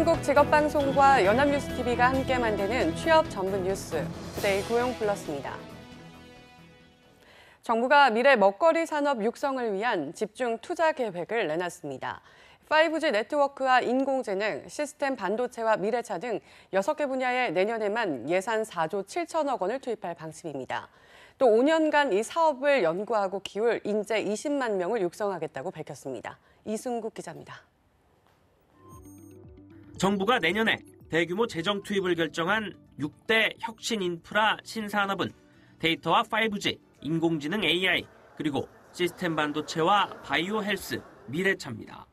한국직업방송과 연합뉴스TV가 함께 만드는 취업 전문 뉴스 투데이 고용 플러스입니다. 정부가 미래 먹거리 산업 육성을 위한 집중 투자 계획을 내놨습니다. 5G 네트워크와 인공지능, 시스템 반도체와 미래차 등 6개 분야에 내년에만 예산 4조 7천억 원을 투입할 방침입니다. 또 5년간 이 사업을 연구하고 키울 인재 20만 명을 육성하겠다고 밝혔습니다. 이승국 기자입니다. 정부가 내년에 대규모 재정 투입을 결정한 6대 혁신 인프라 신산업은 데이터와 5G, 인공지능 AI, 그리고 시스템 반도체와 바이오 헬스, 미래차입니다.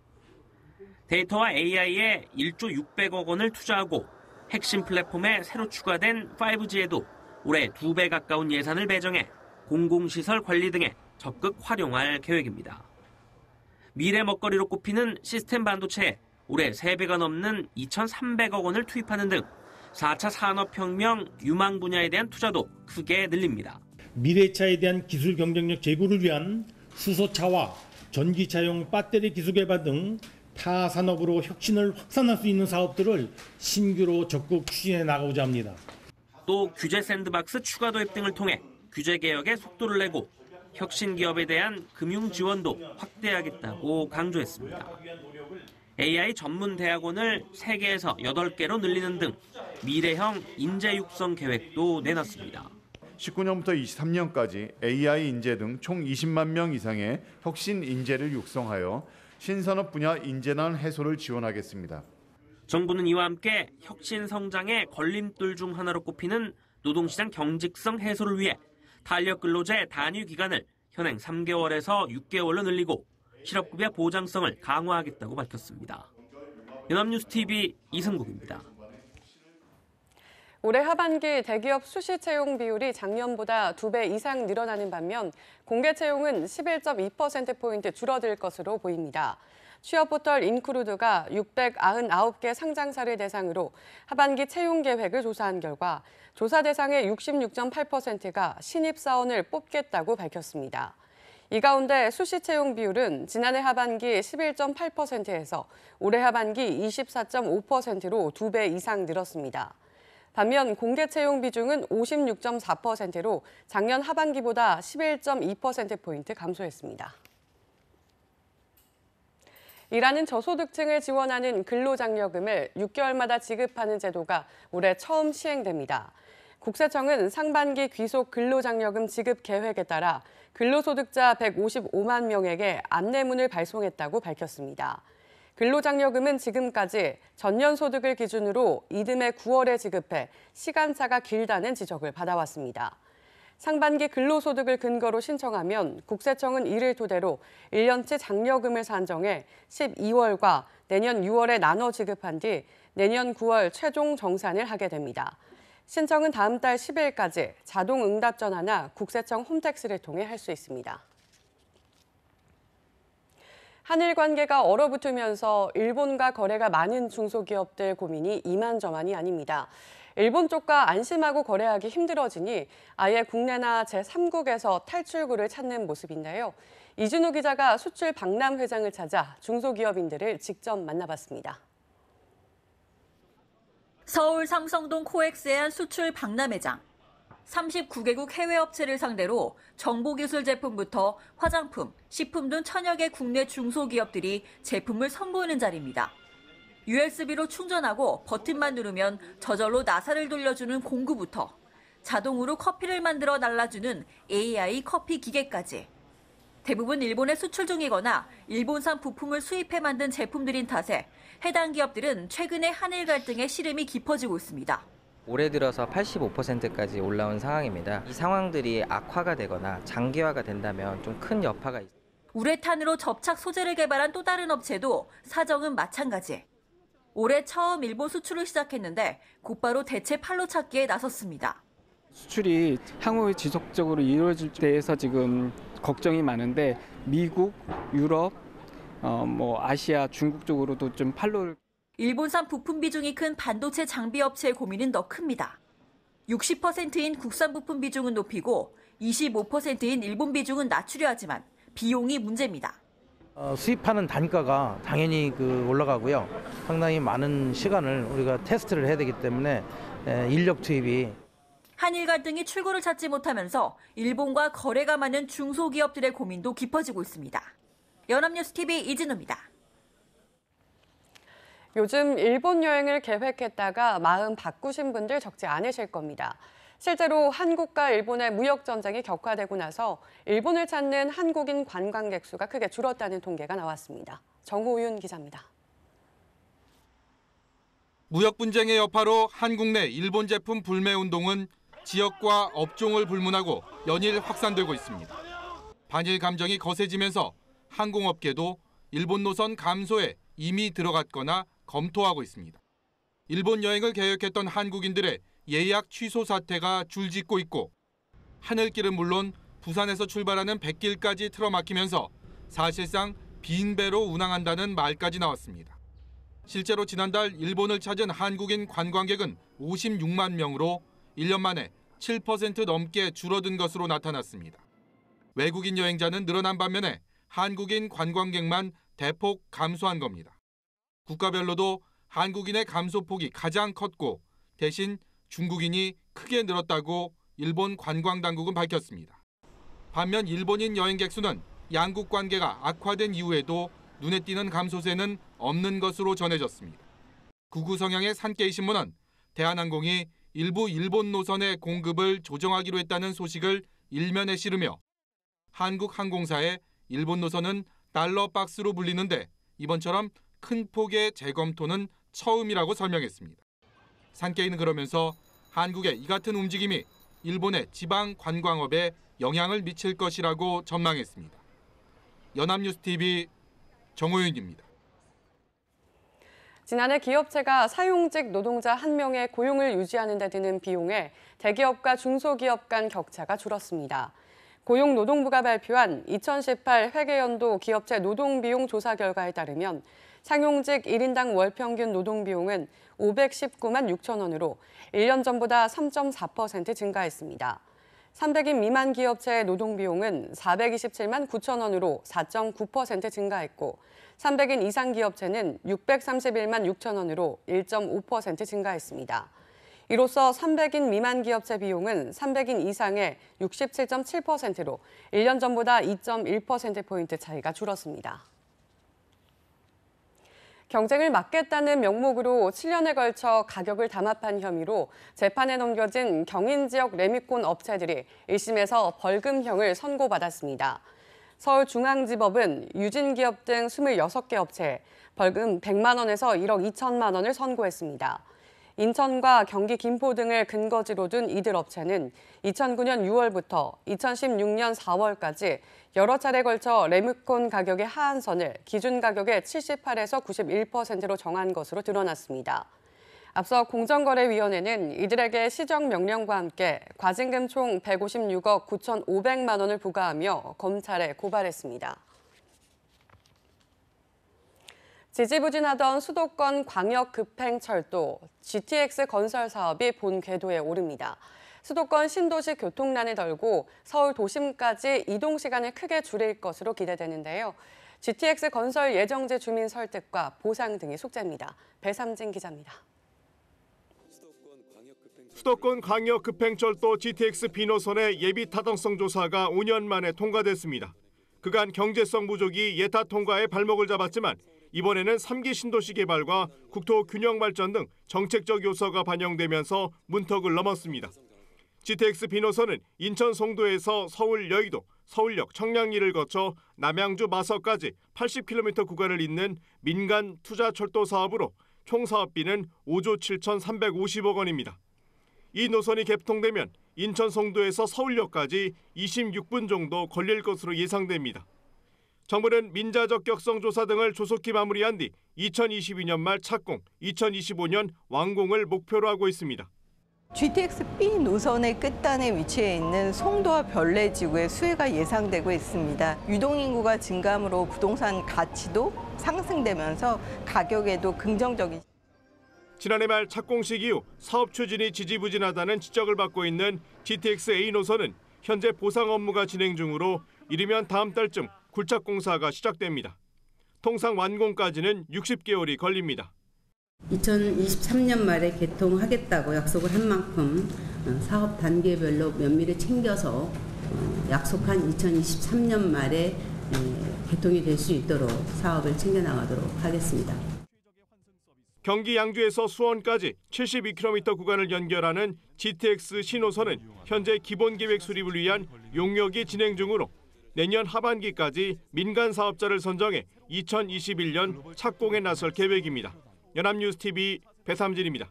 데이터와 AI에 1조 600억 원을 투자하고 핵심 플랫폼에 새로 추가된 5G에도 올해 2배 가까운 예산을 배정해 공공시설 관리 등에 적극 활용할 계획입니다. 미래 먹거리로 꼽히는 시스템 반도체에 올해 3배가 넘는 2,300억 원을 투입하는 등 4차 산업혁명 유망 분야에 대한 투자도 크게 늘립니다. 미래차에 대한 기술 경쟁력 제고를 위한 수소차와 전기차용 배터리 기술 개발 등 타 산업으로 혁신을 확산할 수 있는 사업들을 신규로 적극 추진해 나가고자 합니다. 또 규제 샌드박스 추가 도입 등을 통해 규제 개혁에 속도를 내고 혁신 기업에 대한 금융 지원도 확대하겠다고 강조했습니다. AI 전문 대학원을 3개에서 8개로 늘리는 등 미래형 인재 육성 계획도 내놨습니다. 19년부터 23년까지 AI 인재 등 총 20만 명 이상의 혁신 인재를 육성하여 신산업 분야 인재난 해소를 지원하겠습니다. 정부는 이와 함께 혁신 성장의 걸림돌 중 하나로 꼽히는 노동시장 경직성 해소를 위해 탄력 근로제 단위 기간을 현행 3개월에서 6개월로 늘리고 실업급여 보장성을 강화하겠다고 밝혔습니다. 연합뉴스TV 이승국입니다. 올해 하반기 대기업 수시 채용 비율이 작년보다 2배 이상 늘어나는 반면 공개 채용은 11.2%포인트 줄어들 것으로 보입니다. 취업포털 인크루드가 699개 상장사를 대상으로 하반기 채용 계획을 조사한 결과 조사 대상의 66.8%가 신입사원을 뽑겠다고 밝혔습니다. 이 가운데 수시 채용 비율은 지난해 하반기 11.8%에서 올해 하반기 24.5%로 2배 이상 늘었습니다. 반면 공개 채용 비중은 56.4%로 작년 하반기보다 11.2%포인트 감소했습니다. 일하는 저소득층을 지원하는 근로장려금을 6개월마다 지급하는 제도가 올해 처음 시행됩니다. 국세청은 상반기 귀속 근로장려금 지급 계획에 따라 근로소득자 155만 명에게 안내문을 발송했다고 밝혔습니다. 근로장려금은 지금까지 전년 소득을 기준으로 이듬해 9월에 지급해 시간차가 길다는 지적을 받아왔습니다. 상반기 근로소득을 근거로 신청하면 국세청은 이를 토대로 1년치 장려금을 산정해 12월과 내년 6월에 나눠 지급한 뒤 내년 9월 최종 정산을 하게 됩니다. 신청은 다음 달 10일까지 자동 응답 전화나 국세청 홈택스를 통해 할 수 있습니다. 한일 관계가 얼어붙으면서 일본과 거래가 많은 중소기업들 고민이 이만저만이 아닙니다. 일본 쪽과 안심하고 거래하기 힘들어지니 아예 국내나 제3국에서 탈출구를 찾는 모습인데요. 이준호 기자가 수출 박람 회장을 찾아 중소기업인들을 직접 만나봤습니다. 서울 삼성동 코엑스의 한 수출 박람회장. 39개국 해외 업체를 상대로 정보기술 제품부터 화장품, 식품 등 천여 개 국내 중소기업들이 제품을 선보이는 자리입니다. USB로 충전하고 버튼만 누르면 저절로 나사를 돌려주는 공구부터 자동으로 커피를 만들어 날라주는 AI 커피 기계까지 대부분 일본에 수출 중이거나 일본산 부품을 수입해 만든 제품들인 탓에 해당 기업들은 최근에 한일 갈등의 시름이 깊어지고 있습니다. 올해 들어서 85%까지 올라온 상황입니다. 이 상황들이 악화가 되거나 장기화가 된다면 좀 큰 여파가 있습니다. 우레탄으로 접착 소재를 개발한 또 다른 업체도 사정은 마찬가지. 올해 처음 일본 수출을 시작했는데 곧바로 대체 판로 찾기에 나섰습니다. 수출이 향후 지속적으로 이루어질 때에서 지금 걱정이 많은데 미국, 유럽, 어, 뭐 아시아 중국 쪽으로도 좀 팔로를 일본산 부품 비중이 큰 반도체 장비 업체의 고민은 더 큽니다. 60%인 국산 부품 비중은 높이고 25%인 일본 비중은 낮추려 하지만 비용이 문제입니다. 어, 수입하는 단가가 당연히 그 올라가고요. 상당히 많은 시간을 우리가 테스트를 해야 되기 때문에 예, 인력 투입이 한일 갈등이 출구를 찾지 못하면서 일본과 거래가 많은 중소기업들의 고민도 깊어지고 있습니다. 연합뉴스 TV 이진우입니다. 요즘 일본 여행을 계획했다가 마음 바꾸신 분들 적지 않으실 겁니다. 실제로 한국과 일본의 무역 전쟁이 격화되고 나서 일본을 찾는 한국인 관광객 수가 크게 줄었다는 통계가 나왔습니다. 정호윤 기자입니다. 무역 분쟁의 여파로 한국 내 일본 제품 불매 운동은 지역과 업종을 불문하고 연일 확산되고 있습니다. 반일 감정이 거세지면서 항공업계도 일본 노선 감소에 이미 들어갔거나 검토하고 있습니다. 일본 여행을 계획했던 한국인들의 예약 취소 사태가 줄짓고 있고 하늘길은 물론 부산에서 출발하는 백길까지 틀어막히면서 사실상 빈 배로 운항한다는 말까지 나왔습니다. 실제로 지난달 일본을 찾은 한국인 관광객은 56만 명으로 1년 만에 7% 넘게 줄어든 것으로 나타났습니다. 외국인 여행자는 늘어난 반면에 한국인 관광객만 대폭 감소한 겁니다. 국가별로도 한국인의 감소폭이 가장 컸고 대신 중국인이 크게 늘었다고 일본 관광 당국은 밝혔습니다. 반면 일본인 여행객 수는 양국 관계가 악화된 이후에도 눈에 띄는 감소세는 없는 것으로 전해졌습니다. 구구 성향의 산케이 신문은 대한항공이 일부 일본 노선의 공급을 조정하기로 했다는 소식을 일면에 실으며 한국항공사의 일본 노선은 달러 박스로 불리는데 이번처럼 큰 폭의 재검토는 처음이라고 설명했습니다. 산케이는 그러면서 한국의 이 같은 움직임이 일본의 지방 관광업에 영향을 미칠 것이라고 전망했습니다. 연합뉴스TV 정호윤입니다. 지난해 기업체가 사용직 노동자 한명의 고용을 유지하는 데 드는 비용에 대기업과 중소기업 간 격차가 줄었습니다. 고용노동부가 발표한 2018 회계연도 기업체 노동비용 조사 결과에 따르면 상용직 1인당 월평균 노동비용은 519만 6천 원으로 1년 전보다 3.4% 증가했습니다. 300인 미만 기업체의 노동비용은 427만 9천 원으로 4.9% 증가했고 300인 이상 기업체는 631만 6천 원으로 1.5% 증가했습니다. 이로써 300인 미만 기업체 비용은 300인 이상의 67.7%로 1년 전보다 2.1%포인트 차이가 줄었습니다. 경쟁을 막겠다는 명목으로 7년에 걸쳐 가격을 담합한 혐의로 재판에 넘겨진 경인 지역 레미콘 업체들이 1심에서 벌금형을 선고받았습니다. 서울중앙지법은 유진기업 등 26개 업체에 벌금 100만 원에서 1억 2천만 원을 선고했습니다. 인천과 경기 김포 등을 근거지로 둔 이들 업체는 2009년 6월부터 2016년 4월까지 여러 차례 걸쳐 레무콘 가격의 하한선을 기준 가격의 78에서 91%로 정한 것으로 드러났습니다. 앞서 공정거래위원회는 이들에게 시정명령과 함께 과징금 총 156억 9,500만 원을 부과하며 검찰에 고발했습니다. 지지부진하던 수도권 광역 급행철도 GTX 건설 사업이 본 궤도에 오릅니다. 수도권 신도시 교통난을 덜고 서울 도심까지 이동 시간을 크게 줄일 것으로 기대되는데요. GTX 건설 예정지 주민 설득과 보상 등이 숙제입니다. 배삼진 기자입니다. 수도권 광역 급행철도 GTX 비노선의 예비 타당성 조사가 5년 만에 통과됐습니다. 그간 경제성 부족이 예타 통과에 발목을 잡았지만 이번에는 3기 신도시 개발과 국토 균형 발전 등 정책적 요소가 반영되면서 문턱을 넘었습니다. GTX 비노선은 인천 송도에서 서울 여의도, 서울역 청량리를 거쳐 남양주 마서까지 80km 구간을 잇는 민간 투자 철도 사업으로 총 사업비는 5조 7,350억 원입니다. 이 노선이 개통되면 인천 송도에서 서울역까지 26분 정도 걸릴 것으로 예상됩니다. 정부는 민자적 격성 조사 등을 조속히 마무리한 뒤 2022년 말 착공, 2025년 완공을 목표로 하고 있습니다. GTX-B 노선의 끝단에 위치해 있는 송도와 별내 지구의 수혜가 예상되고 있습니다. 유동인구가 증감으로 부동산 가치도 상승되면서 가격에도 긍정적인 지난해 말 착공식 이후 사업 추진이 지지부진하다는 지적을 받고 있는 GTX-A 노선은 현재 보상 업무가 진행 중으로 이르면 다음 달쯤 굴착 공사가 시작됩니다. 통상 완공까지는 60개월이 걸립니다. 2023년 말에 개통하겠다고 약속을 한 만큼 어, 사업 단계별로 면밀히 챙겨서 어, 약속한 2023년 말에 예, 개통이 될 수 있도록 사업을 챙겨나가도록 하겠습니다. 경기 양주에서 수원까지 72km 구간을 연결하는 GTX 신호선은 현재 기본 계획 수립을 위한 용역이 진행 중으로 내년 하반기까지 민간 사업자를 선정해 2021년 착공에 나설 계획입니다. 연합뉴스TV 배삼진입니다.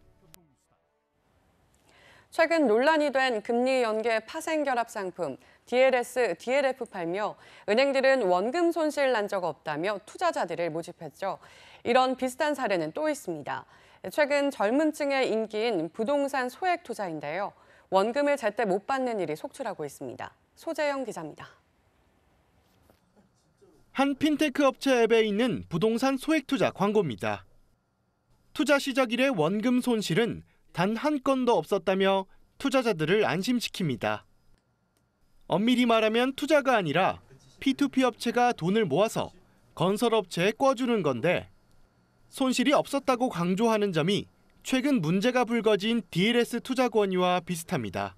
최근 논란이 된 금리 연계 파생 결합 상품 DLS, DLF 팔며 은행들은 원금 손실 난 적 없다며 투자자들을 모집했죠. 이런 비슷한 사례는 또 있습니다. 최근 젊은 층의 인기인 부동산 소액 투자인데요. 원금을 제때 못 받는 일이 속출하고 있습니다. 소재영 기자입니다. 한 핀테크 업체 앱에 있는 부동산 소액 투자 광고입니다. 투자 시작 이래 원금 손실은 단 한 건도 없었다며 투자자들을 안심시킵니다. 엄밀히 말하면 투자가 아니라 P2P 업체가 돈을 모아서 건설업체에 꿔주는 건데 손실이 없었다고 강조하는 점이 최근 문제가 불거진 DLS 투자 권유와 비슷합니다.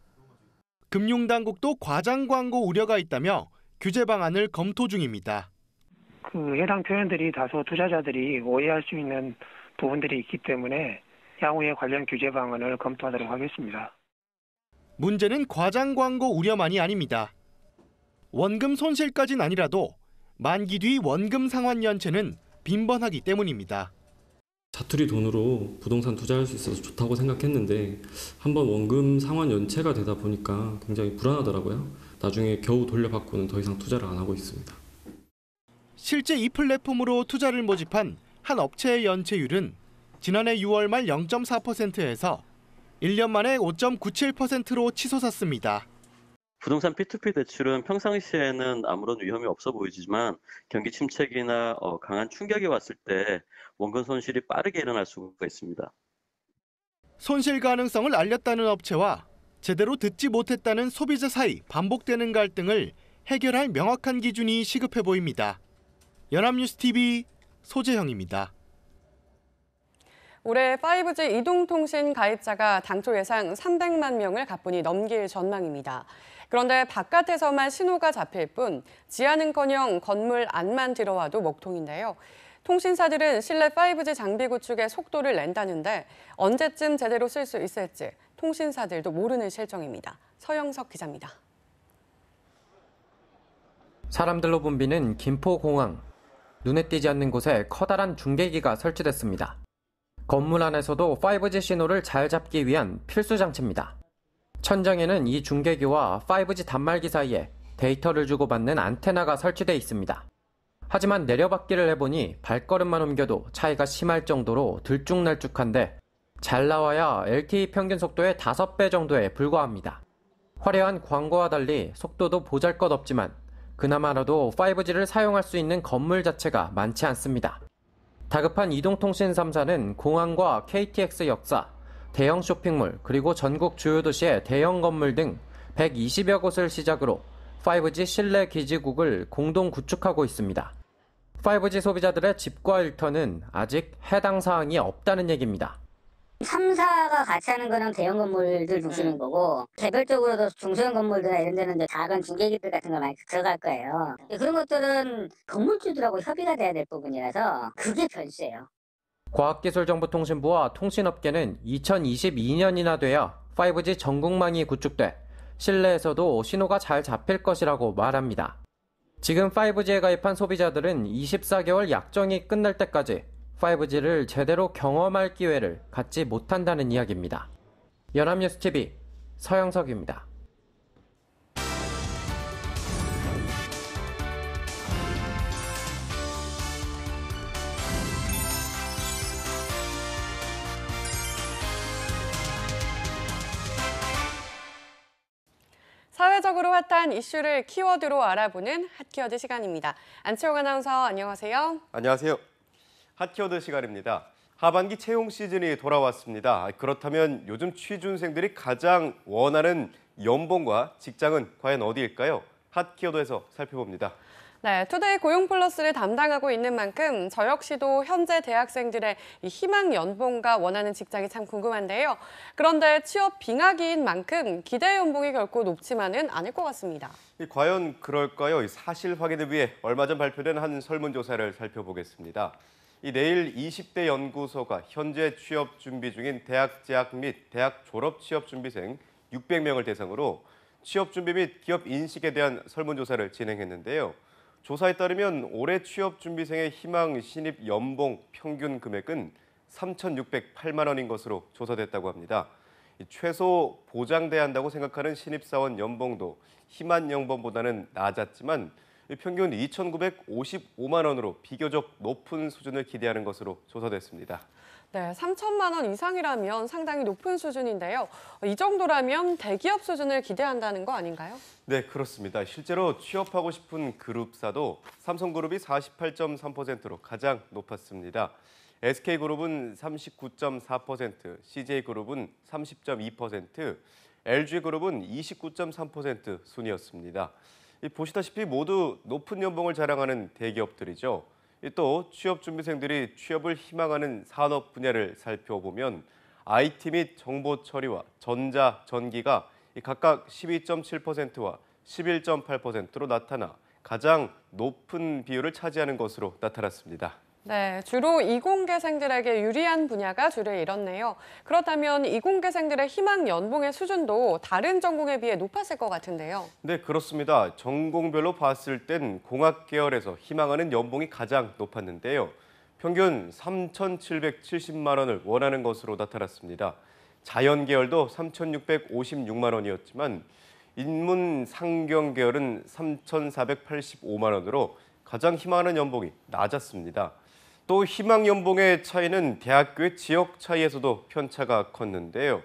금융당국도 과장 광고 우려가 있다며 규제 방안을 검토 중입니다. 그 해당 표현들이 다소 투자자들이 오해할 수 있는 부분들이 있기 때문에 향후에 관련 규제 방안을 검토하도록 하겠습니다. 문제는 과장 광고 우려만이 아닙니다. 원금 손실까진 아니라도 만기 뒤 원금 상환 연체는 빈번하기 때문입니다. 자투리 돈으로 부동산 투자할 수 있어서 좋다고 생각했는데 한 번 원금 상환 연체가 되다 보니까 굉장히 불안하더라고요. 나중에 겨우 돌려받고는 더 이상 투자를 안 하고 있습니다. 실제 이 플랫폼으로 투자를 모집한 한 업체의 연체율은 지난해 6월 말 0.4%에서 1년 만에 5.97%로 치솟았습니다. 부동산 P2P 대출은 평상시에는 아무런 위험이 없어 보이지만 경기 침체기나 어, 강한 충격이 왔을 때 원금 손실이 빠르게 일어날 수가 있습니다. 손실 가능성을 알렸다는 업체와 제대로 듣지 못했다는 소비자 사이 반복되는 갈등을 해결할 명확한 기준이 시급해 보입니다. 연합뉴스TV 소재형입니다. 올해 5G 이동통신 가입자가 당초 예상 300만 명을 가뿐히 넘길 전망입니다. 그런데 바깥에서만 신호가 잡힐 뿐 지하는커녕 건물 안만 들어와도 먹통인데요. 통신사들은 실내 5G 장비 구축에 속도를 낸다는데 언제쯤 제대로 쓸 수 있을지 통신사들도 모르는 실정입니다. 서영석 기자입니다. 사람들로 붐비는 김포공항. 눈에 띄지 않는 곳에 커다란 중계기가 설치됐습니다. 건물 안에서도 5G 신호를 잘 잡기 위한 필수 장치입니다. 천장에는 이 중계기와 5G 단말기 사이에 데이터를 주고받는 안테나가 설치되어 있습니다. 하지만 내려받기를 해보니 발걸음만 옮겨도 차이가 심할 정도로 들쭉날쭉한데 잘 나와야 LTE 평균 속도의 5배 정도에 불과합니다. 화려한 광고와 달리 속도도 보잘것 없지만 그나마라도 5G를 사용할 수 있는 건물 자체가 많지 않습니다. 다급한 이동통신 3사는 공항과 KTX 역사, 대형 쇼핑몰, 그리고 전국 주요 도시의 대형 건물 등 120여 곳을 시작으로 5G 실내 기지국을 공동 구축하고 있습니다. 5G 소비자들의 집과 일터는 아직 해당 사항이 없다는 얘기입니다. 삼사가 같이 하는 거는 대형 건물들 중심인 네. 거고 개별적으로도 중소형 건물들이나 이런 데는 이제 작은 중개기들 같은 걸 많이 들어갈 거예요. 네. 그런 것들은 건물주들하고 협의가 돼야 될 부분이라서 그게 변수예요. 과학기술정보통신부와 통신업계는 2022년이나 돼야 5G 전국망이 구축돼 실내에서도 신호가 잘 잡힐 것이라고 말합니다. 지금 5G에 가입한 소비자들은 24개월 약정이 끝날 때까지 5G를 제대로 경험할 기회를 갖지 못한다는 이야기입니다. 연합뉴스TV 서영석입니다. 사회적으로 핫한 이슈를 키워드로 알아보는 핫키워드 시간입니다. 안치홍 아나운서 안녕하세요. 안녕하세요. 핫키워드 시간입니다. 하반기 채용 시즌이 돌아왔습니다. 그렇다면 요즘 취준생들이 가장 원하는 연봉과 직장은 과연 어디일까요? 핫키워드에서 살펴봅니다. 네, 투데이 고용 플러스를 담당하고 있는 만큼 저 역시도 현재 대학생들의 희망 연봉과 원하는 직장이 참 궁금한데요. 그런데 취업 빙하기인 만큼 기대 연봉이 결코 높지만은 않을 것 같습니다. 과연 그럴까요? 사실 확인을 위해 얼마 전 발표된 한 설문조사를 살펴보겠습니다. 이 내일 20대 연구소가 현재 취업 준비 중인 대학 재학 및 대학 졸업 취업 준비생 600명을 대상으로 취업 준비 및 기업 인식에 대한 설문조사를 진행했는데요. 조사에 따르면 올해 취업 준비생의 희망 신입 연봉 평균 금액은 3,608만 원인 것으로 조사됐다고 합니다. 최소 보장돼야 한다고 생각하는 신입사원 연봉도 희망 연봉보다는 낮았지만 평균 2,955만 원으로 비교적 높은 수준을 기대하는 것으로 조사됐습니다. 네, 3천만 원 이상이라면 상당히 높은 수준인데요. 이 정도라면 대기업 수준을 기대한다는 거 아닌가요? 네, 그렇습니다. 실제로 취업하고 싶은 그룹사도 삼성그룹이 48.3%로 가장 높았습니다. SK그룹은 39.4%, CJ그룹은 30.2%, LG그룹은 29.3% 순이었습니다. 보시다시피 모두 높은 연봉을 자랑하는 대기업들이죠. 또 취업 준비생들이 취업을 희망하는 산업 분야를 살펴보면 IT 및 정보 처리와 전자, 전기가 각각 12.7%와 11.8%로 나타나 가장 높은 비율을 차지하는 것으로 나타났습니다. 네, 주로 이공계생들에게 유리한 분야가 주를 잃었네요 그렇다면 이공계생들의 희망 연봉의 수준도 다른 전공에 비해 높았을 것 같은데요. 네, 그렇습니다. 전공별로 봤을 땐 공학 계열에서 희망하는 연봉이 가장 높았는데요. 평균 3,770만 원을 원하는 것으로 나타났습니다. 자연 계열도 3,656만 원이었지만 인문 상경 계열은 3,485만 원으로 가장 희망하는 연봉이 낮았습니다. 또 희망 연봉의 차이는 대학교의 지역 차이에서도 편차가 컸는데요.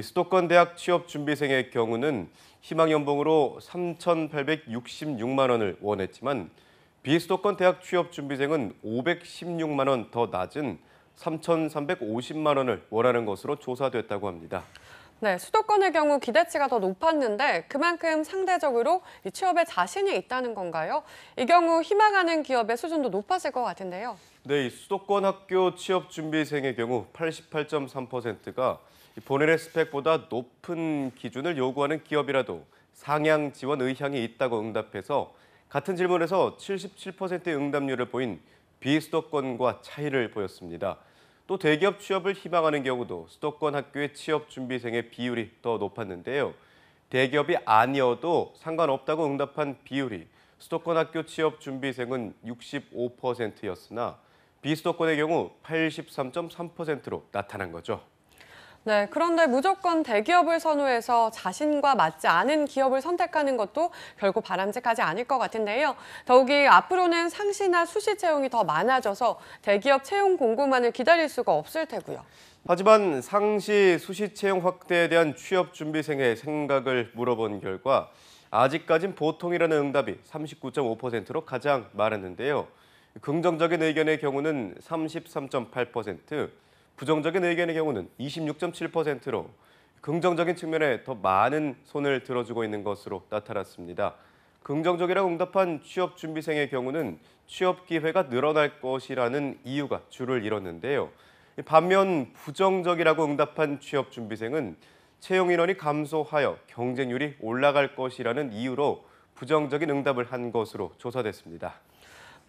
수도권 대학 취업 준비생의 경우는 희망 연봉으로 3,866만 원을 원했지만 비수도권 대학 취업 준비생은 516만 원 더 낮은 3,350만 원을 원하는 것으로 조사됐다고 합니다. 네, 수도권의 경우 기대치가 더 높았는데 그만큼 상대적으로 취업에 자신이 있다는 건가요? 이 경우 희망하는 기업의 수준도 높아질 것 같은데요. 네, 이 수도권 학교 취업 준비생의 경우 88.3%가 본인의 스펙보다 높은 기준을 요구하는 기업이라도 상향 지원 의향이 있다고 응답해서 같은 질문에서 77%의 응답률을 보인 비수도권과 차이를 보였습니다. 또 대기업 취업을 희망하는 경우도 수도권 학교의 취업 준비생의 비율이 더 높았는데요. 대기업이 아니어도 상관없다고 응답한 비율이 수도권 학교 취업 준비생은 65%였으나 비수도권의 경우 83.3%로 나타난 거죠. 네, 그런데 무조건 대기업을 선호해서 자신과 맞지 않은 기업을 선택하는 것도 결코 바람직하지 않을 것 같은데요. 더욱이 앞으로는 상시나 수시 채용이 더 많아져서 대기업 채용 공고만을 기다릴 수가 없을 테고요. 하지만 상시 수시 채용 확대에 대한 취업 준비생의 생각을 물어본 결과 아직까진 보통이라는 응답이 39.5%로 가장 많았는데요. 긍정적인 의견의 경우는 33.8%, 부정적인 의견의 경우는 26.7%로 긍정적인 측면에 더 많은 손을 들어주고 있는 것으로 나타났습니다. 긍정적이라고 응답한 취업준비생의 경우는 취업 기회가 늘어날 것이라는 이유가 주를 이뤘는데요. 반면 부정적이라고 응답한 취업준비생은 채용 인원이 감소하여 경쟁률이 올라갈 것이라는 이유로 부정적인 응답을 한 것으로 조사됐습니다.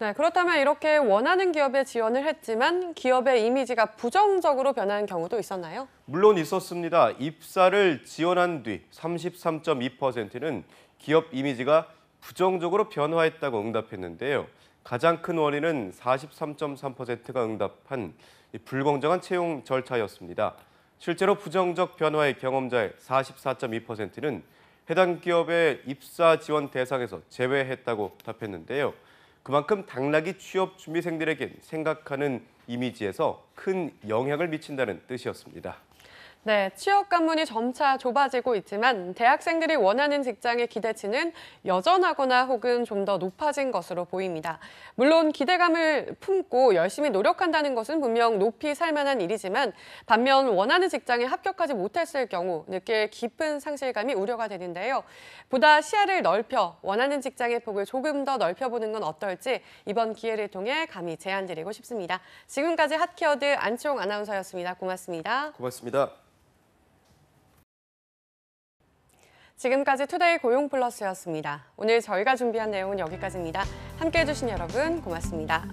네, 그렇다면 이렇게 원하는 기업에 지원을 했지만 기업의 이미지가 부정적으로 변한 경우도 있었나요? 물론 있었습니다. 입사를 지원한 뒤 33.2%는 기업 이미지가 부정적으로 변화했다고 응답했는데요. 가장 큰 원인은 43.3%가 응답한 불공정한 채용 절차였습니다. 실제로 부정적 변화의 경험자의 44.2%는 해당 기업의 입사 지원 대상에서 제외했다고 답했는데요. 그만큼 당락이 취업 준비생들에겐 생각하는 이미지에서 큰 영향을 미친다는 뜻이었습니다. 네, 취업 관문이 점차 좁아지고 있지만 대학생들이 원하는 직장의 기대치는 여전하거나 혹은 좀 더 높아진 것으로 보입니다. 물론 기대감을 품고 열심히 노력한다는 것은 분명 높이 살만한 일이지만 반면 원하는 직장에 합격하지 못했을 경우 느낄 깊은 상실감이 우려가 되는데요. 보다 시야를 넓혀 원하는 직장의 폭을 조금 더 넓혀보는 건 어떨지 이번 기회를 통해 감히 제안 드리고 싶습니다. 지금까지 핫키워드 안치홍 아나운서였습니다. 고맙습니다. 고맙습니다. 지금까지 투데이 고용플러스였습니다. 오늘 저희가 준비한 내용은 여기까지입니다. 함께해 주신 여러분 고맙습니다.